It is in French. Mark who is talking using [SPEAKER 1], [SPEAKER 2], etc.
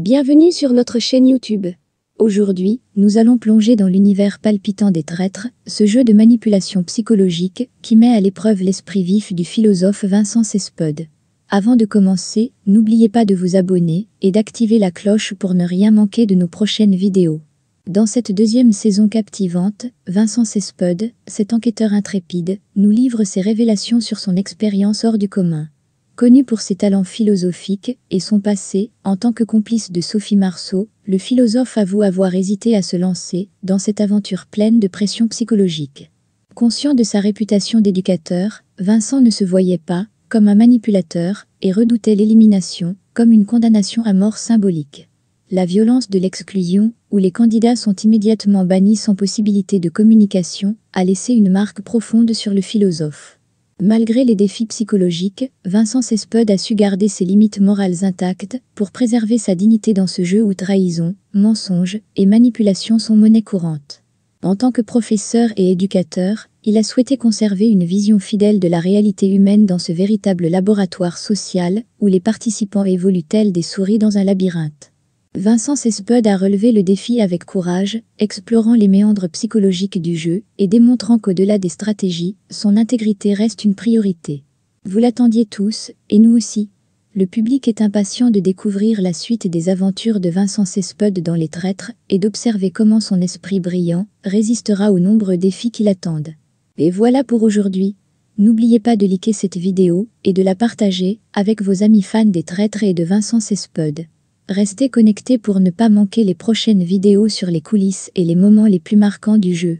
[SPEAKER 1] Bienvenue sur notre chaîne YouTube. Aujourd'hui, nous allons plonger dans l'univers palpitant des traîtres, ce jeu de manipulation psychologique qui met à l'épreuve l'esprit vif du philosophe Vincent Cespod. Avant de commencer, n'oubliez pas de vous abonner et d'activer la cloche pour ne rien manquer de nos prochaines vidéos. Dans cette deuxième saison captivante, Vincent Cespod, cet enquêteur intrépide, nous livre ses révélations sur son expérience hors du commun. Connu pour ses talents philosophiques et son passé, en tant que complice de Sophie Marceau, le philosophe avoue avoir hésité à se lancer dans cette aventure pleine de pression psychologique. Conscient de sa réputation d'éducateur, Vincent ne se voyait pas comme un manipulateur et redoutait l'élimination comme une condamnation à mort symbolique. La violence de l'exclusion, où les candidats sont immédiatement bannis sans possibilité de communication, a laissé une marque profonde sur le philosophe. Malgré les défis psychologiques, Vincent Cespud a su garder ses limites morales intactes pour préserver sa dignité dans ce jeu où trahison, mensonges et manipulation sont monnaie courante. En tant que professeur et éducateur, il a souhaité conserver une vision fidèle de la réalité humaine dans ce véritable laboratoire social où les participants évoluent tels des souris dans un labyrinthe. Vincent Cespud a relevé le défi avec courage, explorant les méandres psychologiques du jeu et démontrant qu'au-delà des stratégies, son intégrité reste une priorité. Vous l'attendiez tous, et nous aussi. Le public est impatient de découvrir la suite des aventures de Vincent Cespud dans Les Traîtres et d'observer comment son esprit brillant résistera aux nombreux défis qui l'attendent. Et voilà pour aujourd'hui. N'oubliez pas de liker cette vidéo et de la partager avec vos amis fans des Traîtres et de Vincent Cespud. Restez connectés pour ne pas manquer les prochaines vidéos sur les coulisses et les moments les plus marquants du jeu.